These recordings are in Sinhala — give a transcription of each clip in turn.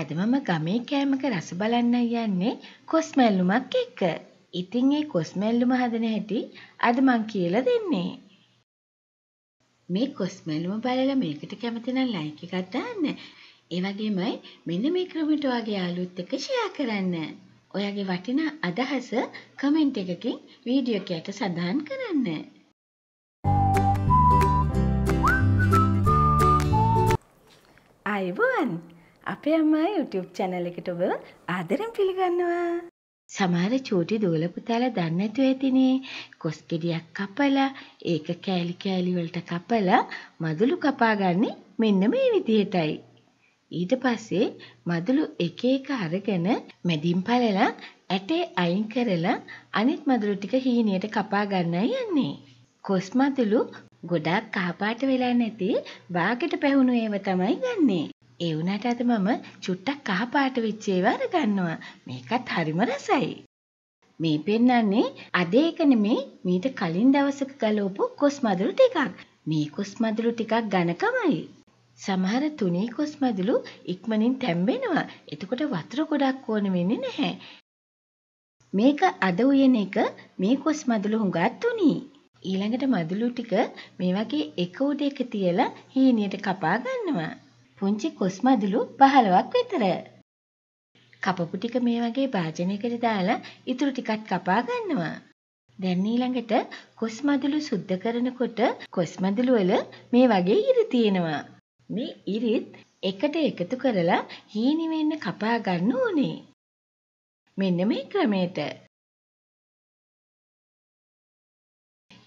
අද මම ගමේ කෑමක රස බලන්න යන්නේ කොස්මැල්ලුමක් එක්ක. ඉතින් ඒ කොස්මැල්ලුම හදන හැටි අද මං කියලා දෙන්නේ. මේ කොස්මැල්ලුම බලලා මේකට කැමති නම් ලයික් එකක් දාන්න. ඒ වගේමයි මෙන්න මේ ක්‍රමයට ඔයාගේ යාළුවොත් එක්ක ෂෙයා කරන්න. ඔයාගේ වටිනා අදහස කමෙන්ට් එකකින් වීඩියෝ එකට සඳහන් කරන්න. අයවන් අපේ අම්මා YouTube channel එකට ඔබ ආදරෙන් පිළිගන්නවා. සමහර චූටි දූල පුතාලා දන්නේ නැතුව ඇතිනේ. කොස් ගෙඩියක් කපලා ඒක කෑලි කෑලි වලට කපලා මදුළු කපාගන්නේ මෙන්න මේ විදිහටයි. ඊට පස්සේ මදුළු එක එක අරගෙන මැදින් පළලා ඇටේ අයින් කරලා අනිත් මදුළු ටික හීනියට කපා ගන්නයි යන්නේ. කොස් මදුළු ගොඩාක් කහපාට වෙලා නැති බාගෙට පැහුණු ඒව තමයි ගන්නේ. ඒ වුණාට අද මම චුට්ටක් කහ පාට වෙච්ච ඒවා අරගන්නවා. මේකත් හරිම රසයි. මේ පෙන්වන්නේ අද ඒක නෙමේ මීට කලින් දවසක ගලවපු කොස් මදුරු ටිකක්. මේ කොස් මදුරු ටිකක් ඝනකමයි. සමහර තුනේ කොස් මදුළු ඉක්මනින් තැම්බෙනවා. එතකොට වතුර ගොඩක් ඕන වෙන්නේ නැහැ. මේක අද උයන එක මේ කොස් මදුළු හුඟක් තුනී. ඊළඟට මදුළු ටික මේ වගේ එක උඩ එක තියලා හීනියට කපා ගන්නවා. පුංචි කොස්මදුලු 15ක් විතර. කපපු ටික මේ වගේ භාජනයකට දාලා ඉතුරු ටිකත් කපා ගන්නවා. දැන් ඊළඟට කොස්මදුලු සුද්ධ කරනකොට කොස්මදුලු වල මේ වගේ ඉරි තියෙනවා. මේ ඉරිත් එකට එකතු කරලා හීනි වෙන්න කපා ගන්න ඕනේ. මෙන්න මේ ක්‍රමයට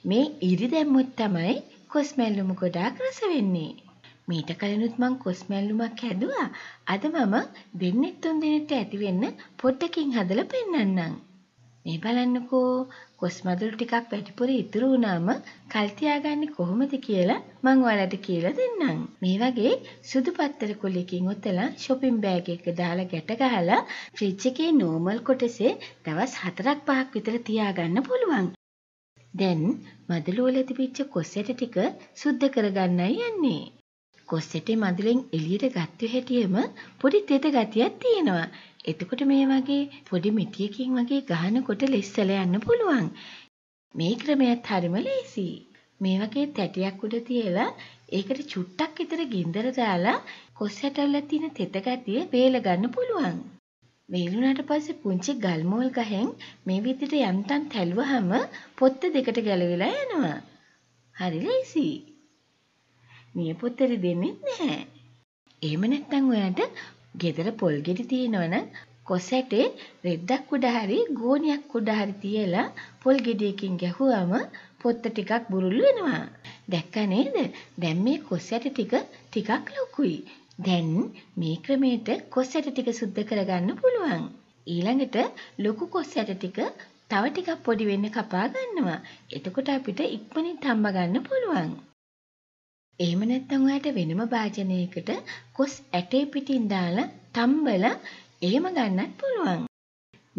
මේ ඉරි දැම්මොත් තමයි කොස් මැල්ලුම ගොඩාක් රස වෙන්නේ. මීට කලිනුත් මං කොස්මැල්ලුමක් හැදුවා. අද මම දෙන්නෙත් තුන් දිනෙට ඇති වෙන්න පොඩ්ඩකින් හදලා පෙන්නන්නම්. මේ බලන්නකෝ කොස්මදුළු ටිකක් වැඩිපුර ඉතුරු වුණාම කල් තියාගන්නේ කොහොමද කියලා මං ඔයාලට කියලා දෙන්නම්. මේ වගේ සුදු පත්තර කුලයකින් ඔතලා shopping bag එක දාලා ගැට ගහලා ෆ්‍රිජ් එකේ normal කොටසේ දවස් 4ක් 5ක් විතර තියාගන්න පුළුවන්. දැන් මදලුවල තිබිච්ච කොස් ඇට ටික සුද්ධ කරගන්නයි යන්නේ. කොස්සෙටේ මඳුලෙන් එළියට ගත්ත හැටියෙම පොඩි තෙත ගතියක් තියෙනවා. එතකොට මේ වගේ පොඩි මිටියකින් වගේ ගහනකොට ලෙස්සල යන්න පුළුවන්. මේ ක්‍රමයත් හරිම ලේසියි. මේ වගේ තැටියක් උඩ තියලා ඒකට චුට්ටක් විතර ගින්දර දාලා කොස් හැටවල තියෙන තෙත ගැටිය වේල ගන්න පුළුවන්. වේලුණාට පස්සේ පුංචි ගල් මෝල් ගහෙන් මේ විදිහට යන්තම් තැළුවහම පොත්ත දෙකට ගැලවිලා යනවා. හරි ලේසියි. මේ පොත්තේ දෙන්නේ නැහැ. එහෙම නැත්නම් ඔයාට ගෙදර පොල් ගෙඩි තියෙනවනම් කොසැටේ රෙද්දක් උඩ හරි ගෝණියක් උඩ හරි තියලා පොල් ගෙඩියකින් ගැහුවම පොත්ත ටිකක් බුරුල් වෙනවා. දැක්ක නේද? දැන් මේ කොසැට ටික ටිකක් ලොකුයි. දැන් මේ ක්‍රමයට කොසැට ටික සුද්ධ කරගන්න පුළුවන්. ඊළඟට ලොකු කොස්සට ටික තව ටිකක් පොඩි වෙන්න කපා ගන්නවා. එතකොට අපිට ඉක්මනින් තම්බ ගන්න පුළුවන්. එහෙම නැත්නම් ඔයාට වෙනම භාජනයකට කොස් ඇටේ පිටින් දාලා තම්බලා එහෙම ගන්නත් පුළුවන්.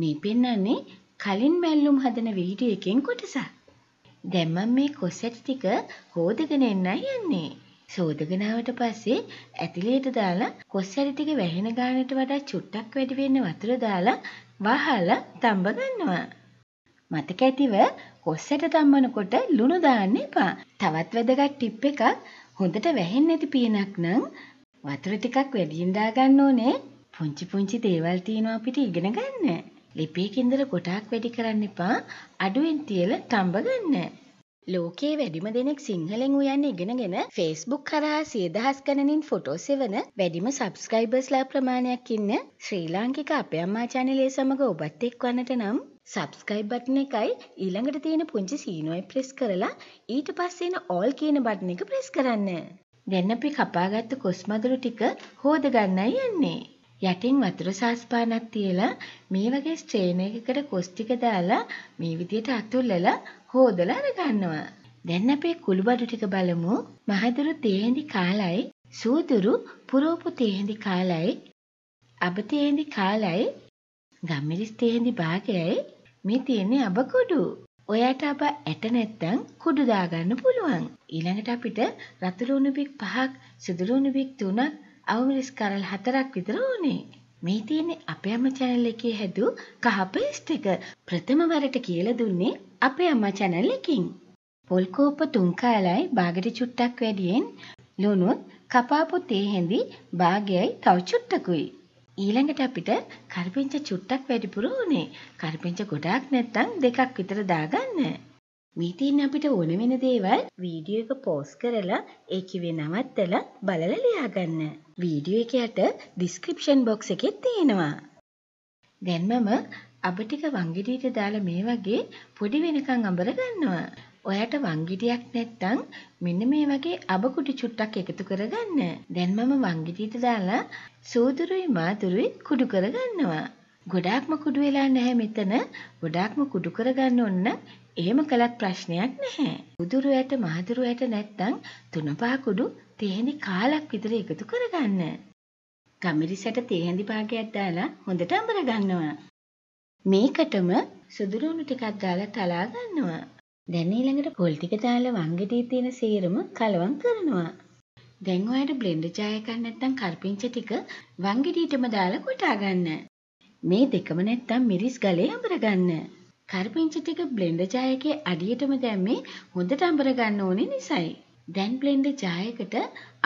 මේ පෙන්වන්නේ කලින් මැල්ලුම් හදන වීඩියෝ එකෙන් කොටසක්. දැන් මම මේ කොස් ඇටි ටික හොදගෙන එන්නයි යන්නේ. සෝදගෙන ආවට පස්සේ ඇතිලේට දාලා කොස් ඇටි ටික වැහෙන ගානට වඩා චුට්ටක් වැඩි වෙන්න වතුර දාලා වහලා තඹ ගන්නවා. මතක ඇතිව කොස් ඇට තම්බනකොට ලුණු දාන්න එපා. තවත් වැදගත් ටිප් එකක් හොඳට වැහෙන්නේ නැති පියනක් නම් වතුර ටිකක් වැඩියෙන් දාගන්න ඕනේ. පුංචි පුංචි දේවල් තියෙනවා අපිට ඉගෙන ගන්න. ලිපියක ඉඳලා ගොඩාක් වැඩි කරන්න එපා. අඩුවෙන් තියලා තඹ ගන්න. ලෝකයේ වැඩිම දෙනෙක් සිංහලෙන් උයන්න ඉගෙනගෙන ෆේස්බුක් කරහා සියදහස් ගණනින් ෆොටෝ සෙවන වැඩිම සබස්ක්‍රයිබර්ස්ලා ප්‍රමාණයක් ඉන්න ශ්‍රී ලාංකික අපේ අම්මාචානලේ සමඟ ඔබත් එක් වන්නට නම් සබස්කයි බටන එකයි ඊළඟට තියෙන පුංචි සීනුවයි ප්‍රෙස් කරලා ඊට පස්සේන ඕල් කියන බටන එක ප්‍රෙස් කරන්න. දැන් අපි කපාගත්ත කොස්මදුරු ටික හෝද ගන්නයි යන්නේ. යටින් වතුර සාස්පානක් තියලා මේ වගේ ස්ට්‍රේන එකකට කොස් ටික දාලා මේ විදියට අතුල්ලලා හෝදලා අරගන්නවා. දැන් අපේ කුළුබඩු ටික බලමු. මහදුරු තේහෙඳි කාලයි සූදුරු පුරෝපු තේහෙඳි කාලයි අබ තේහෙඳි කාලයි ගම්මිරිස් තේහෙඳි භාගයයි මේ තියෙන්නේ අබ කුඩු. ඔයාට අබ ඇට නැත්තම් කුඩු දාගන්න පුළුවන්. ඊළඟට අපිට රතු ලුණු බික් පහක්, සුදු ලුණු බික් තුනක්, අවමිරිස් කරල් හතරක් විතර ඕනේ. මේ තියෙන්නේ අපේ අම්මා channel එකේ හැදූ කහ paste එක. ප්‍රථම වරට කියලා දුන්නේ අපේ අම්මා channel එකෙන්. පොල් කෝප්ප තුන් කාලයි බාගෙට චුට්ටක් වැඩියෙන් ලුණුත් කපාපු තේ හැඳි භාගයයි තව චුට්ටකුයි. ඊළඟට අපිට කරපිංච චුට්ටක් වැඩිපුර ඕනේ. කරපිංච ගොඩාක් නැත්නම් දෙකක් විතර දාගන්න. මේ තියෙන අපිට ඕන වෙන දේවල් වීඩියෝ එක පෝස්ට් කරලා ඒකේ නවත්තලා බලලා ලියාගන්න. වීඩියෝ එක යට ඩිස්ක්‍රිප්ෂන් බොක්ස් එකේ තියෙනවා. දැන් මම අබ ටික වංගෙඩියට දාලා මේ වගේ පොඩි වෙනකන් අඹර ගන්නවා. ඔයාට වංගිටියක් නැත්තං මෙන්න මේ වගේ අබකුටි චුට්ටක් එකතු කරගන්න. දැන් මම වංගිටීට දාලා සූදුරුයි මාදුරුයි කුඩු කරගන්නවා. ගොඩාක්ම කුඩු වෙලා නැහැ මෙතන. ගොඩාක්ම කුඩු කරගන්න ඕන එහෙම කළත් ප්‍රශ්නයක් නැහැ. උදුරු ඇට මහදුරු ඇට නැත්තං තුන පහ කුඩු තේහෙනි කාලක් විතර එකතු කරගන්න. ගමිරිසට තේහෙඳි භාගයක් දාලා හොඳට අඹර ගන්නවා. මේකටම සුදුරුණු ටිකක් දාලා තලා ගන්නවා. දැන් ඊළඟට පොල් ටික දාලා වංගෙටි තියෙන සීරම කලවම් කරනවා. දැන් ඔයාලට බ්ලෙන්ඩර් ජාය එකක් නැත්නම් කරපිංච ටික වංගෙඩියටම දාලා කොටා ගන්න. මේ දෙකම නැත්නම් මිරිස් ගලේ අඹර ගන්න. කරපිංච ටික බ්ලෙන්ඩර් ජායකේ අඩියටම දැම්මේ හොඳට අඹර ගන්න ඕනේ නිසයි. දැන් බ්ලෙන්ඩර් ජායකට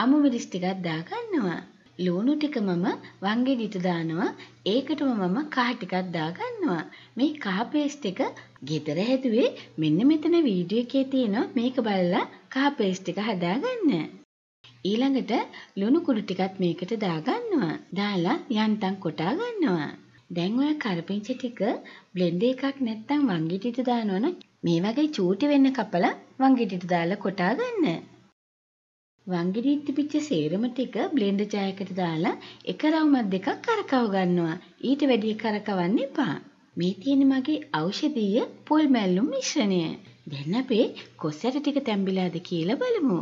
අමු මිරිස් ටිකක් දා ගන්නවා. ලුණු ටික මම වංගෙඩිට දානවා ඒකටම මම කහ ටිකක් දාගන්නවා මේ කහ පේස්ට් එක ගෙදර හැදුවේ මෙන්න මෙතන වීඩියෝ එකේ තියෙනවා මේක බලලා කහ පේස්ට් එක හදාගන්න ඊළඟට ලුණු කුඩු ටිකත් මේකට දාගන්නවා දාලා යන්තම් කොටා ගන්නවා දැන් ඔය කරපිංචි ටික බ්ලෙන්ඩ් එකක් නැත්නම් වංගෙඩිට දානවනම් මේ වගේ චූටි වෙන්න කපලා වංගෙඩිට දාලා කොටා ගන්න වංගෙඩියේ තිබිච්ච සේරම ටික බ්ලෙන්ඩර් ජායකට දාලා එක රවුමක් දෙකක් කරකව ගන්නවා. ඊට වැඩිය කරකවන්න එපා. මේ තියෙන මගේ ඖෂධීය පොල් මැල්ලුම් මිශ්‍රණය. දැන් අපේ කොස්සට ටික තැඹිලාද කියලා බලමු.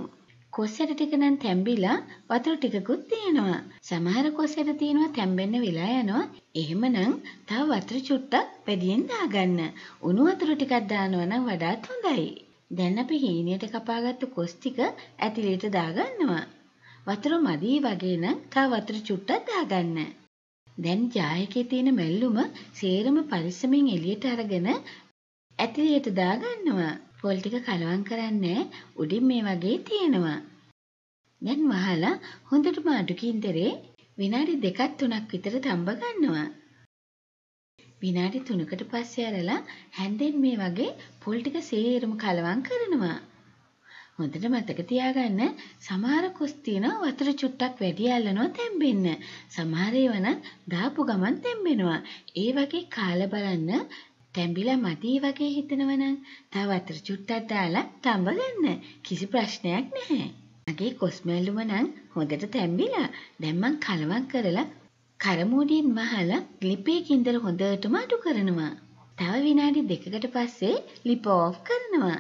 කොස්සට ටික නම් තැඹිලා වතුර ටිකකුත් තියෙනවා. සමහර කොස්සට තියෙනවා තැඹෙන්න වෙලා යනවා. එහෙමනම් තව වතුර චුට්ටක් වැඩියෙන් දාගන්න. උණු වතුර ටිකක් දානවා නම් වඩාත් හොඳයි. දැන් අපි හීනියට කපාගත්තු කොස් ටික ඇතිලෙට දාගන්නවා. වතුර මදි වගේ නම් තව වතුර චුට්ටක් දාගන්න. දැන් ජායකේ තියෙන මැල්ලුම සේරම පරිස්සමෙන් එළියට අරගෙන ඇතිලෙට දාගන්නවා. පොල් ටික කලවම් කරන්නේ උඩින් මේ වගේ තියෙනවා. දැන් වහලා හොඳටම අඩු කින්දරේ විනාඩි දෙකක් තුනක් විතර තඹ ගන්නවා. විනාඩි 3කට පස්සේ ඇරලා හැන්දෙන් මේ වගේ පොල් ටික සේරම කලවම් කරනවා. හොඳට මතක තියාගන්න සමහර කොස් තියෙනවා වතුර චුට්ටක් වැඩි අල්ලනවා තැම්බෙන්න. සමහර ඒවා නම් දාපු ගමන් තැම්බෙනවා. ඒ වගේ කාලා බලන්න තැඹිලා මදි වගේ හිතනවනම් තව වතුර චුට්ටක් දාලා තඹ ගන්න. කිසි ප්‍රශ්නයක් නැහැ. මගේ කොස් මැල්ලුම නම් හොඳට තැම්බිලා. දැන් මං කලවම් කරලා කරමූඩින් වහලා ලිපේ කින්දල හොඳටම අඩු කරනවා. තව විනාඩි දෙකකට පස්සේ ලිප ඕෆ් කරනවා.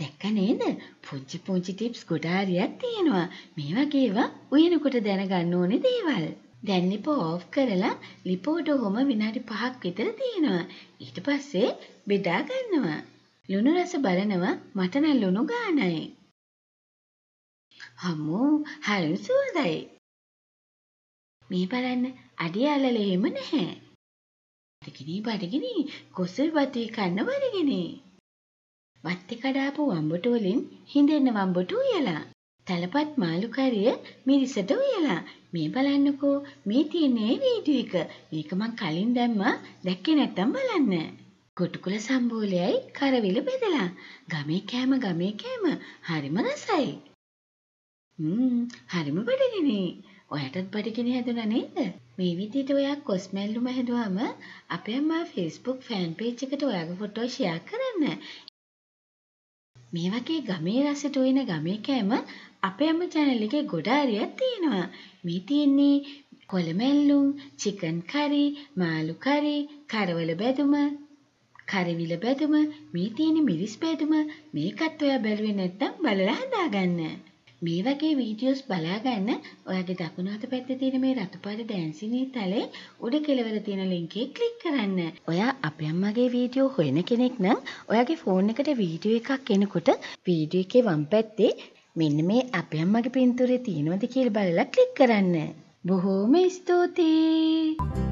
දැක්ක නේද? පුංචි පුංචි ටිප්ස් ගොඩාරියක් තියෙනවා. මේ වගේවා උයනකොට දැනගන්න ඕනේ දේවල්. දැන් ලිප ඕෆ් කරලා ලිප උඩ හොම විනාඩි 5ක් විතර තියෙනවා. ඊට පස්සේ බෙදා ගන්නවා. ලුණු රස බලනවා මට නම් ලුණු ගානයි. හමෝ හරි සුවඳයි. මේ බලන්න අඩිය අලල එහෙම නැහැ. බඩගිනී බඩගිනී කොසල් වතුයි කන්න බඩගිනී. වත්ති කඩාපු වම්බටු වලින් හිඳෙන්න වම්බටු උයලා. තලපත් මාළු කරිය මිරිසට උයලා. මේ බලන්නකෝ මේ තියෙනේ වීඩියෝ එක. මේක මං කලින් දැම්මා දැක්කේ නැත්තම් බලන්න. කොටුකුල සම්බෝලයයි කරවිල බෙදලා. ගමේ කෑම ගමේ කෑම හරිම රසයි. හ්ම් හරිම බඩගිනී. ඔයටත් පටිගෙන හැදුන නේද මේ විදිහට ඔයා කොස්මැල්ලුම හැදුවම අපේ අම්මා ෆේස්බුක් ෆෑන් පේජ් එකට ඔයාගේ ෆොටෝ ෂෙයා කරන්න මේ වගේ ගමේ රසට උයන ගමේ කෑම අපේ අම්මා channel එකේ ගොඩ හරියක් තියෙනවා මේ තියෙන්නේ කොළමැල්ලුම් චිකන් කරි මාළු කරි කරවල බැදුම කරවිල බැදුම මේ තියෙන මිරිස් බැදුම මේකත් ඔයා බැලුවේ නැත්නම් බලලා හදාගන්න මේ වගේ වීඩියෝස් බලාගන්න ඔයාගේ දකුණු අත පැත්තේ තියෙන මේ රතුපාට දැන්සිනී තලේ උඩ කෙළවර තියෙන ලින්ක් එකේ ක්ලික් කරන්න. ඔයා අපේ අම්මගේ වීඩියෝ හොයන කෙනෙක් නම් ඔයාගේ ෆෝන් එකට වීඩියෝ එකක් එනකොට වීඩියෝ එකේ වම් පැත්තේ මෙන්න මේ අපේ අම්මගේ පින්තූරේ තියෙනවද කියලා බලලා ක්ලික් කරන්න. බොහෝම ස්තුතියි.